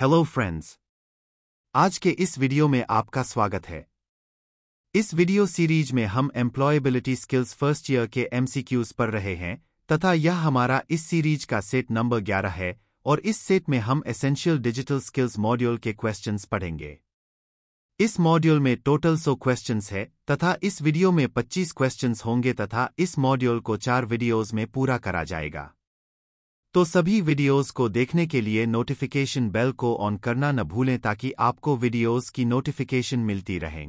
Hello friends आज के इस वीडियो में आपका स्वागत है इस वीडियो सीरीज में हम एम्प्लॉयबिलिटी स्किल्स फर्स्ट ईयर के एमसीक्यूज पर रहे हैं तथा यह हमारा इस सीरीज का सेट नंबर 11 है और इस सेट में हम एसेंशियल डिजिटल स्किल्स मॉड्यूल के क्वेश्चंस पढ़ेंगे इस मॉड्यूल में टोटल सौ क्वेश्चन है तथा इस वीडियो में पच्चीस क्वेश्चन होंगे तथा इस मॉड्यूल को चार वीडियोज में पूरा करा जाएगा तो सभी वीडियोस को देखने के लिए नोटिफिकेशन बेल को ऑन करना न भूलें ताकि आपको वीडियोस की नोटिफिकेशन मिलती रहें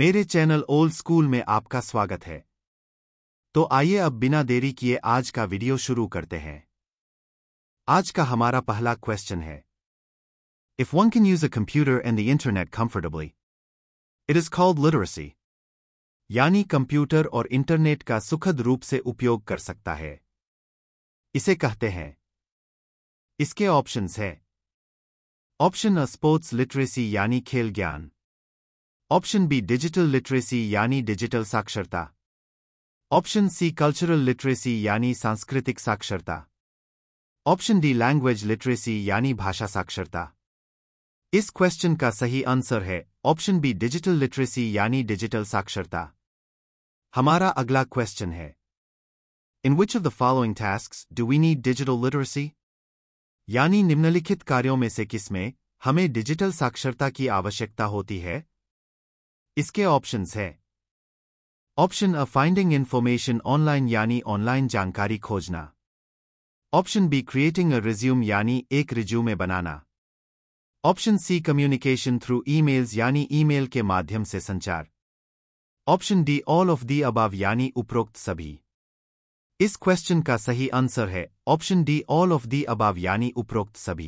मेरे चैनल ओल्ड स्कूल में आपका स्वागत है तो आइए अब बिना देरी किए आज का वीडियो शुरू करते हैं आज का हमारा पहला क्वेश्चन है if one can use a computer and the internet comfortably it is called literacy यानी कंप्यूटर और इंटरनेट का सुखद रूप से उपयोग कर सकता है इसे कहते हैं इसके ऑप्शंस है ऑप्शन अ स्पोर्ट्स लिटरेसी यानी खेल ज्ञान ऑप्शन बी डिजिटल लिटरेसी यानी डिजिटल साक्षरता ऑप्शन सी कल्चरल लिटरेसी यानी सांस्कृतिक साक्षरता ऑप्शन डी लैंग्वेज लिटरेसी यानी भाषा साक्षरता इस क्वेश्चन का सही आंसर है ऑप्शन बी डिजिटल लिटरेसी यानी डिजिटल साक्षरता हमारा अगला क्वेश्चन है In which of the following tasks do we need digital literacy? यानी निम्नलिखित कार्यों में से किसमें हमें डिजिटल साक्षरता की आवश्यकता होती है इसके ऑप्शंस है option A finding information online यानी ऑनलाइन जानकारी खोजना option B creating a resume यानी एक रिज्यूमे बनाना option C communication through emails यानी ईमेल के माध्यम से संचार option D all of the above यानी उपरोक्त सभी इस क्वेश्चन का सही आंसर है option D all of the above यानी उपरोक्त सभी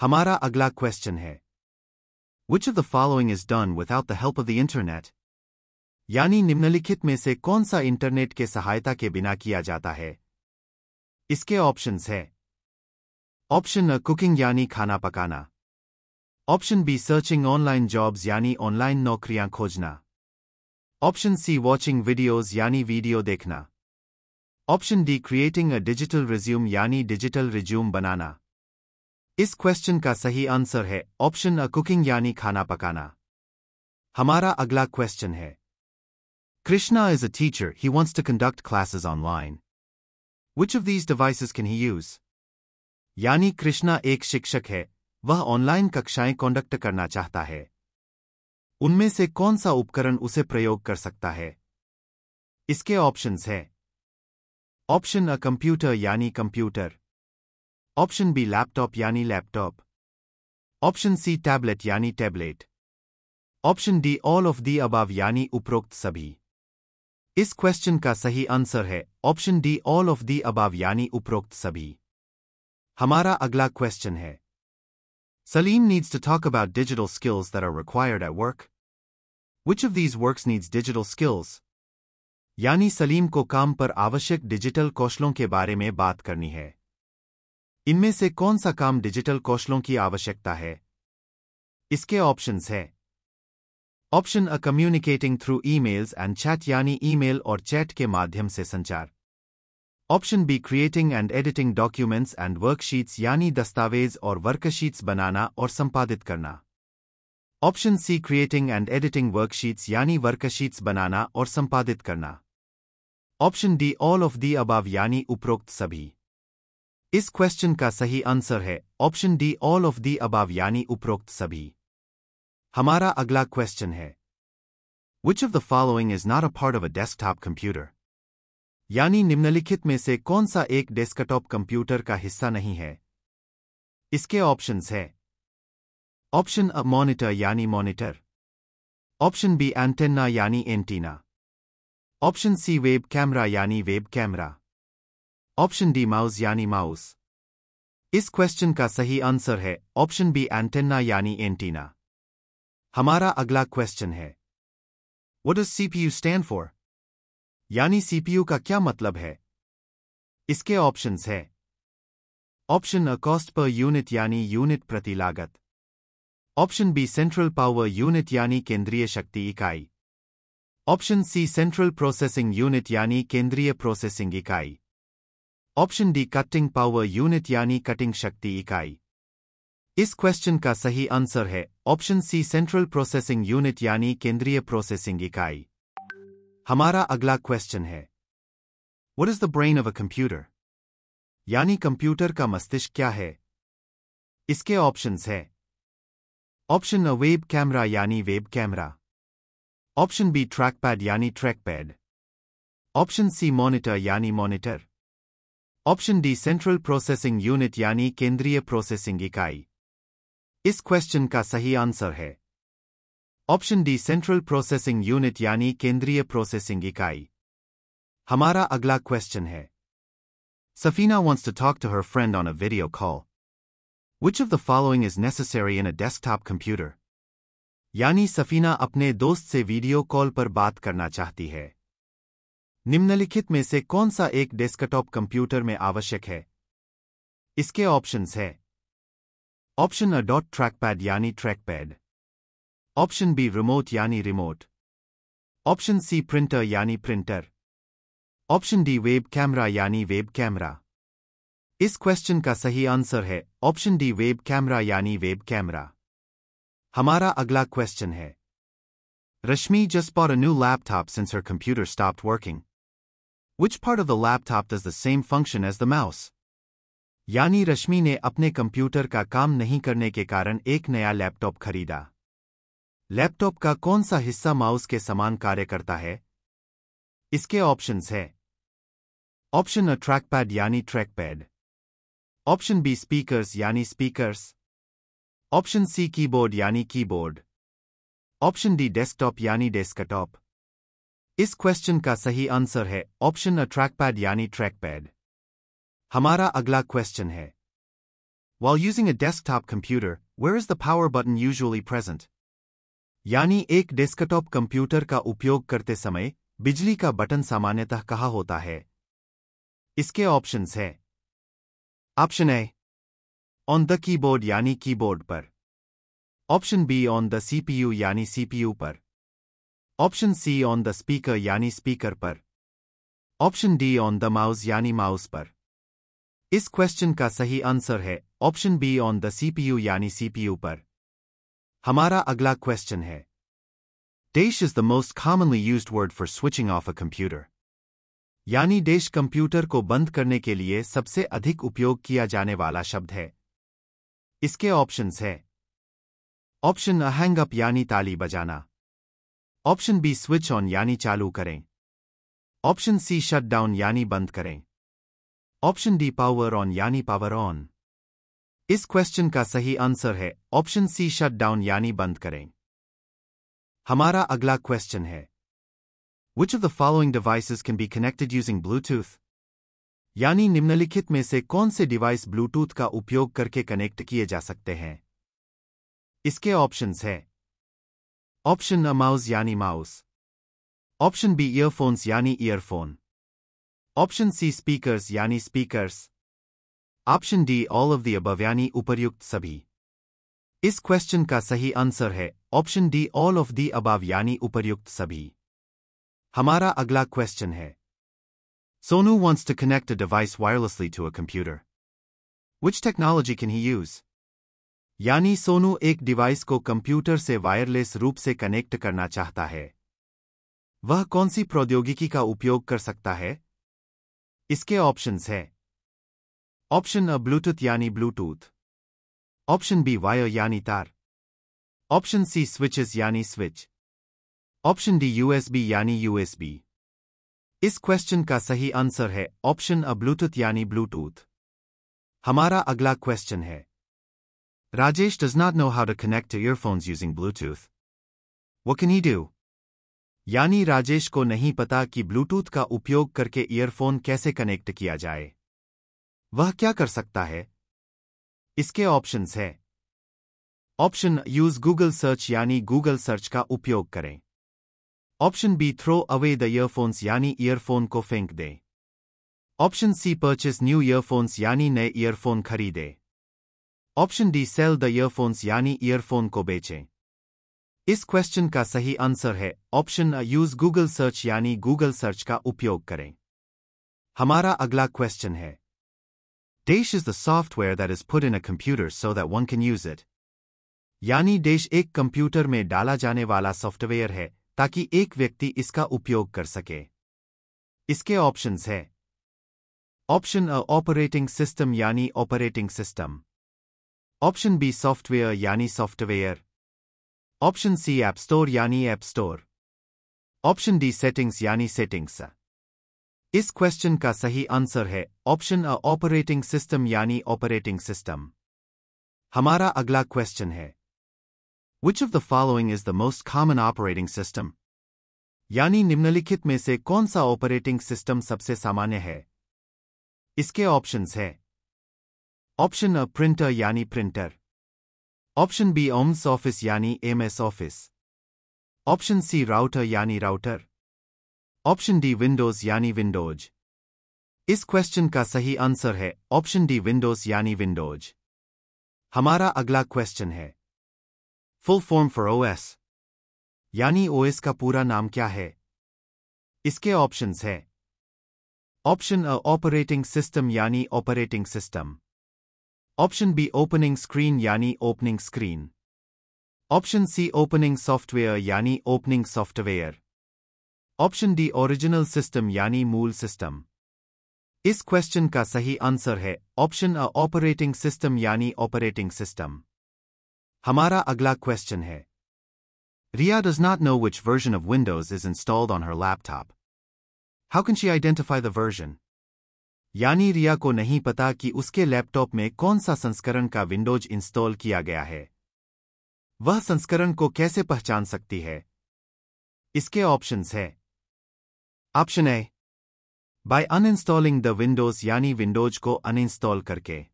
हमारा अगला क्वेश्चन है which of the following is done without the help of the internet यानी निम्नलिखित में से कौन सा इंटरनेट के सहायता के बिना किया जाता है इसके ऑप्शंस है ऑप्शन अ कुकिंग यानी खाना पकाना option B searching online jobs यानी ऑनलाइन नौकरियां खोजना ऑप्शन सी वॉचिंग वीडियोज यानी वीडियो देखना option D creating a digital resume यानी डिजिटल रिज्यूम बनाना इस क्वेश्चन का सही आंसर है ऑप्शन अ कुकिंग यानी खाना पकाना हमारा अगला क्वेश्चन है Krishna is a teacher he wants to conduct classes online which of these devices can he use यानी कृष्णा एक शिक्षक है वह ऑनलाइन कक्षाएं कॉन्डक्ट करना चाहता है उनमें से कौन सा उपकरण उसे प्रयोग कर सकता है इसके ऑप्शंस हैं Option A computer yani computer. Option B laptop yani laptop. Option C tablet yani tablet. Option D all of the above yani uprokt sabhi. Is question ka sahi answer hai option D all of the above yani uprokt sabhi. Hamara agla question hai. Salim needs to talk about digital skills that are required at work. Which of these works needs digital skills? यानी सलीम को काम पर आवश्यक digital कौशलों के बारे में बात करनी है इनमें से कौन सा काम डिजिटल कौशलों की आवश्यकता है इसके ऑप्शंस हैं option A communicating through emails and chat यानी ईमेल और चैट के माध्यम से संचार option B creating and editing documents and worksheets यानी दस्तावेज और वर्कशीट्स बनाना और संपादित करना option C creating and editing worksheets यानी वर्कशीट्स बनाना और संपादित करना option D all of the above यानी उपरोक्त सभी इस क्वेश्चन का सही आंसर है option D all of the above यानी उपरोक्त सभी हमारा अगला क्वेश्चन है which of the following is not a part of a desktop computer यानी निम्नलिखित में से कौन सा एक डेस्कटॉप कंप्यूटर का हिस्सा नहीं है इसके ऑप्शंस है ऑप्शन अ मॉनिटर यानी मॉनिटर ऑप्शन बी एंटेना यानी antenna option C web camera यानी web camera option D mouse यानी माउस इस क्वेश्चन का सही आंसर है ऑप्शन बी एंटेना यानी एंटीना हमारा अगला क्वेश्चन है what is CPU stand for यानी सीपीयू का क्या मतलब है इसके ऑप्शंस है option A cost per unit यानी यूनिट प्रति लागत option B central power unit यानी केंद्रीय शक्ति इकाई option C central processing unit यानी केंद्रीय प्रोसेसिंग इकाई option D cutting power unit यानी कटिंग शक्ति इकाई इस क्वेश्चन का सही आंसर है option C central processing unit यानी केंद्रीय प्रोसेसिंग इकाई हमारा अगला क्वेश्चन है what is the brain of a computer यानी कंप्यूटर का मस्तिष्क क्या है इसके ऑप्शंस है ऑप्शन अ वेब कैमरा यानी web camera Option B trackpad yani trackpad. Option C monitor yani monitor. Option D central processing unit yani kendriya processing ikai. Is question ka sahi answer hai. Option D central processing unit, yani केंद्रीय processing ikai. Hamara agla question hai. Safina wants to talk to her friend on a video call. Which of the following is necessary in a desktop computer? यानी सफीना अपने दोस्त से video call पर बात करना चाहती है निम्नलिखित में से कौन सा एक डेस्कटॉप कंप्यूटर में आवश्यक है इसके ऑप्शंस है ऑप्शन अ डॉट ट्रैकपैड यानी ट्रैकपैड ऑप्शन बी रिमोट यानी रिमोट ऑप्शन सी प्रिंटर यानी printer option D web camera यानी वेब कैमरा इस क्वेश्चन का सही आंसर है ऑप्शन डी वेब कैमरा यानी वेब कैमरा हमारा अगला क्वेश्चन है Rashmi just for a new laptop since her computer stopped working which part of the laptop does the same function as यानी रश्मि ने अपने कंप्यूटर का काम नहीं करने के कारण एक नया लैपटॉप खरीदा लैपटॉप का कौन सा हिस्सा माउस के समान कार्य करता है इसके ऑप्शंस है ऑप्शन अ ट्रैकपैड यानी ट्रैकपैड ऑप्शन बी स्पीकर्स यानी स्पीकर्स ऑप्शन सी कीबोर्ड यानी कीबोर्ड ऑप्शन डी डेस्कटॉप यानी डेस्कटॉप इस क्वेश्चन का सही आंसर है ऑप्शन अ ट्रैकपैड यानी ट्रैकपैड हमारा अगला क्वेश्चन है While using a desktop computer where is the power button usually present यानी एक डेस्कटॉप कंप्यूटर का उपयोग करते समय बिजली का बटन सामान्यतः कहा होता है इसके ऑप्शंस हैं option A on the keyboard यानी कीबोर्ड पर option B on the CPU यानी सीपीयू पर option C on the speaker यानी स्पीकर पर option D on the mouse यानी माउस पर इस क्वेश्चन का सही आंसर है option B on the CPU यानी सीपीयू पर हमारा अगला क्वेश्चन है dash is the most commonly use word for switching off a computer यानी डेश कंप्यूटर को बंद करने के लिए सबसे अधिक उपयोग किया जाने वाला शब्द है इसके ऑप्शंस है ऑप्शन अ हैंग अप यानी ताली बजाना ऑप्शन बी स्विच ऑन यानी चालू करें ऑप्शन सी शट डाउन यानी बंद करें ऑप्शन डी पावर ऑन यानी पावर ऑन इस क्वेश्चन का सही आंसर है ऑप्शन सी शट डाउन यानी बंद करें हमारा अगला क्वेश्चन है which of the following devices can be connected using Bluetooth यानी निम्नलिखित में से कौन से डिवाइस ब्लूटूथ का उपयोग करके कनेक्ट किए जा सकते हैं इसके ऑप्शंस हैं ऑप्शन अ माउस यानी माउस ऑप्शन बी ईयरफोन्स यानी ईयरफोन ऑप्शन सी स्पीकर्स यानी speakers option D all of the above यानी उपर्युक्त सभी इस क्वेश्चन का सही आंसर है option D all of the above यानी उपर्युक्त सभी हमारा अगला क्वेश्चन है Sonu wants to connect a device wirelessly to a computer. Which technology can he use? यानी सोनू एक डिवाइस को कंप्यूटर से वायरलेस रूप से कनेक्ट करना चाहता है वह कौन सी प्रौद्योगिकी का उपयोग कर सकता है इसके ऑप्शंस हैं ऑप्शन अ ब्लूटूथ यानी ब्लूटूथ ऑप्शन बी वायर यानी तार ऑप्शन सी स्विचेस यानी स्विच ऑप्शन डी यूएसबी यानी यूएसबी इस क्वेश्चन का सही आंसर है ऑप्शन अ ब्लूटूथ यानी ब्लूटूथ हमारा अगला क्वेश्चन है Rajesh does not know how to connect earphones using Bluetooth what can he do यानी राजेश को नहीं पता कि ब्लूटूथ का उपयोग करके ईयरफोन कैसे कनेक्ट किया जाए वह क्या कर सकता है इसके ऑप्शंस हैं ऑप्शन यूज गूगल सर्च यानी गूगल सर्च का उपयोग करें option B throw away the earphones यानी ईयरफोन को फेंक दें option C purchase new earphones यानी नए ईयरफोन खरीदे option D sell the earphones यानी ईयरफोन को बेचें इस क्वेश्चन का सही आंसर है option A use Google search यानी गूगल सर्च का उपयोग करें हमारा अगला क्वेश्चन है dash is the software that is food in a computer so that one can use it यानी डेश एक कंप्यूटर में डाला जाने वाला सॉफ्टवेयर है ताकि एक व्यक्ति इसका उपयोग कर सके इसके ऑप्शंस है ऑप्शन अ ऑपरेटिंग सिस्टम यानी operating system option B software यानी software option C app store यानी app store option D settings यानी सेटिंग्स इस क्वेश्चन का सही आंसर है ऑप्शन अ ऑपरेटिंग सिस्टम यानी ऑपरेटिंग सिस्टम हमारा अगला क्वेश्चन है Which of the following is the most common operating system? यानी निम्नलिखित में से कौन सा ऑपरेटिंग सिस्टम सबसे सामान्य है इसके ऑप्शंस है ऑप्शन अ प्रिंटर यानी printer option B MS office यानी MS office option C router यानी राउटर ऑप्शन डी विंडोज यानी विंडोज इस क्वेश्चन का सही आंसर है ऑप्शन डी विंडोज यानी विंडोज हमारा अगला क्वेश्चन है फुल फॉर्म फॉर ओएस यानी ओएस का पूरा नाम क्या है इसके ऑप्शंस है ऑप्शन अ ऑपरेटिंग सिस्टम यानी operating system option B opening screen यानी opening screen option C opening software यानी opening software option D original system यानी मूल सिस्टम इस क्वेश्चन का सही आंसर है ऑप्शन अ ऑपरेटिंग सिस्टम यानी ऑपरेटिंग सिस्टम हमारा अगला क्वेश्चन है Riya does not know which version of Windows is installed on her laptop how can she identify the version यानी रिया को नहीं पता कि उसके लैपटॉप में कौन सा संस्करण का विंडोज इंस्टॉल किया गया है वह संस्करण को कैसे पहचान सकती है इसके ऑप्शंस हैं option A by uninstalling the Windows यानी विंडोज को अनइंस्टॉल करके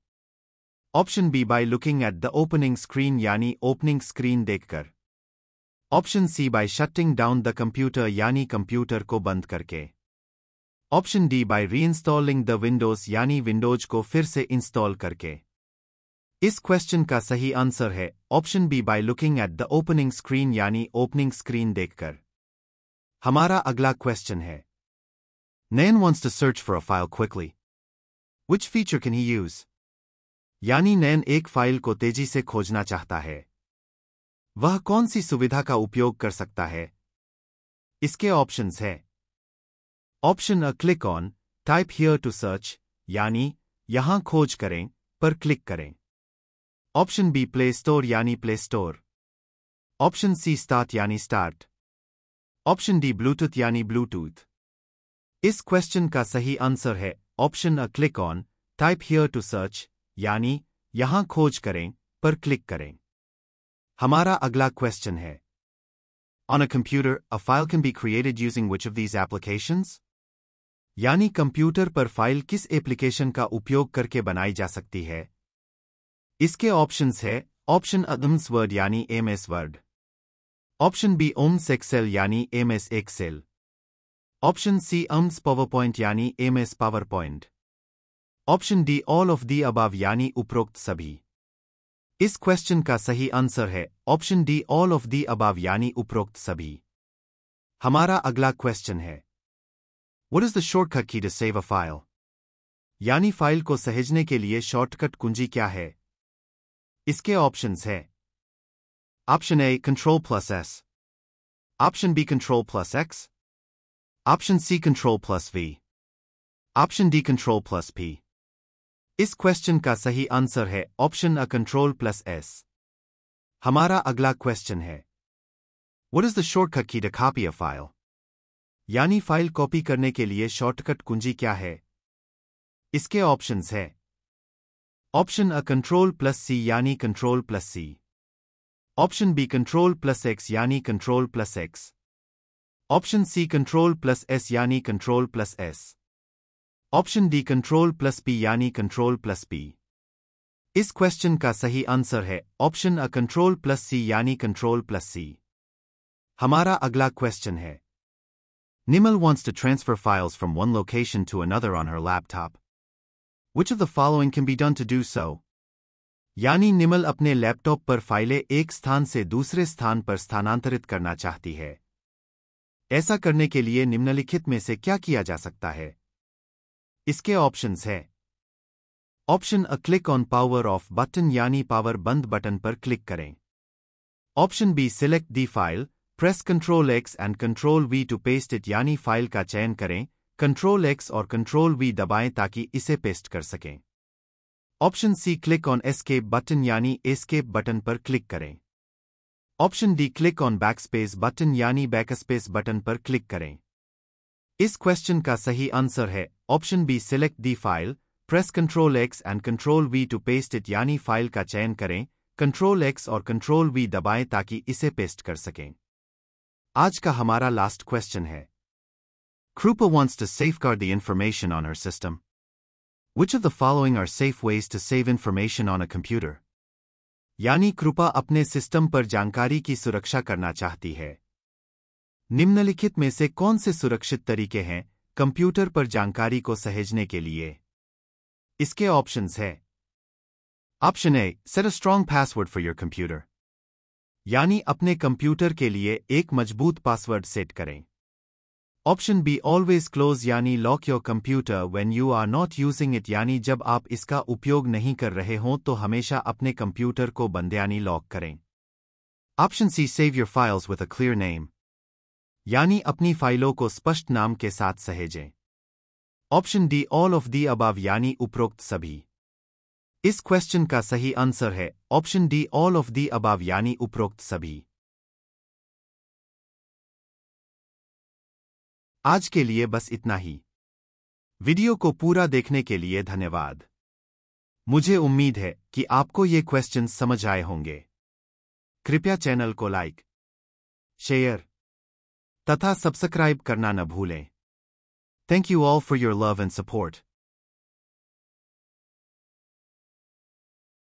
option B by looking at the opening screen यानी ओपनिंग स्क्रीन देखकर option C by shutting down the computer यानी कंप्यूटर को बंद करके option D by reinstalling the Windows यानी विंडोज को फिर से इंस्टॉल करके इस क्वेश्चन का सही आंसर है option B by looking at the opening screen यानी ओपनिंग स्क्रीन देखकर हमारा अगला क्वेश्चन है Nain wants to search for a file quickly which feature can he use यानी नैन एक फाइल को तेजी से खोजना चाहता है वह कौन सी सुविधा का उपयोग कर सकता है इसके ऑप्शंस हैं option A click on type here to search यानी यहां खोज करें पर क्लिक करें ऑप्शन बी प्ले स्टोर यानी Play Store option C start यानी स्टार्ट ऑप्शन डी ब्लूटूथ यानी ब्लूटूथ इस क्वेश्चन का सही आंसर है option A click on type here to search यानी यहां खोज करें पर क्लिक करें हमारा अगला क्वेश्चन है on a computer a file can be created using which of these application यानी कंप्यूटर पर फाइल किस एप्लीकेशन का उपयोग करके बनाई जा सकती है इसके ऑप्शंस है ऑप्शन अदम्स वर्ड यानी M S Word option B MS Excel यानी M S Excel option C MS PowerPoint यानी M S PowerPoint option D all of the above यानी उपरोक्त सभी इस क्वेश्चन का सही आंसर है option D all of the above यानी उपरोक्त सभी हमारा अगला क्वेश्चन है what is the shortcut key to save a file यानी फाइल को सहेजने के लिए शॉर्टकट कुंजी क्या है इसके ऑप्शंस है option A control plus S option B control plus X option C control plus V option D control plus P इस क्वेश्चन का सही आंसर है option A control plus S हमारा अगला क्वेश्चन है what is the shortcut key to copy a file यानी file copy करने के लिए शॉर्टकट कुंजी क्या है इसके ऑप्शंस है option A control plus C यानी control plus C option B control plus X यानी control plus X option C control plus S यानी control plus S option D control plus P यानी control plus P इस question का सही answer है option A control plus C यानी control plus C हमारा अगला क्वेश्चन है Nimal wants to transfer files from one location to another on her laptop which of the following can be done to do so यानी निमल अपने laptop पर फाइलें एक स्थान से दूसरे स्थान पर स्थानांतरित करना चाहती है ऐसा करने के लिए निम्नलिखित में से क्या किया जा सकता है इसके ऑप्शंस है option A click on power off button यानी पावर बंद बटन पर क्लिक करें option B select the file press control X and control V to paste it यानी फाइल का चयन करें कंट्रोल एक्स और कंट्रोल वी दबाएं ताकि इसे पेस्ट कर सकें option C click on escape button यानी एस्केप बटन पर क्लिक करें option D click on backspace button यानी बैकस्पेस बटन पर क्लिक करें इस क्वेश्चन का सही आंसर है option B select the file press control X and control V to paste it यानी फाइल का चयन करें कंट्रोल एक्स और कंट्रोल वी दबाएं ताकि इसे पेस्ट कर सकें आज का हमारा लास्ट क्वेश्चन है wants to save safeguard the information on her system which of the following are safe ways to save information on a computer यानी कृपा अपने सिस्टम पर जानकारी की सुरक्षा करना चाहती है निम्नलिखित में से कौन से सुरक्षित तरीके हैं कंप्यूटर पर जानकारी को सहेजने के लिए इसके ऑप्शंस है option A set a strong password for your computer यानी अपने कंप्यूटर के लिए एक मजबूत पासवर्ड सेट करें ऑप्शन बी ऑलवेज क्लोज यानी lock your computer when you are not using it यानी जब आप इसका उपयोग नहीं कर रहे हों तो हमेशा अपने कंप्यूटर को बंद यानी लॉक करें option C save your files with a clear name यानी अपनी फाइलों को स्पष्ट नाम के साथ सहेजें option D all of the above यानी उपरोक्त सभी इस क्वेश्चन का सही आंसर है option D all of the above यानी उपरोक्त सभी आज के लिए बस इतना ही वीडियो को पूरा देखने के लिए धन्यवाद मुझे उम्मीद है कि आपको ये क्वेश्चन समझ आए होंगे कृपया चैनल को लाइक शेयर तथा सब्सक्राइब करना न भूलें thank you all for your love and support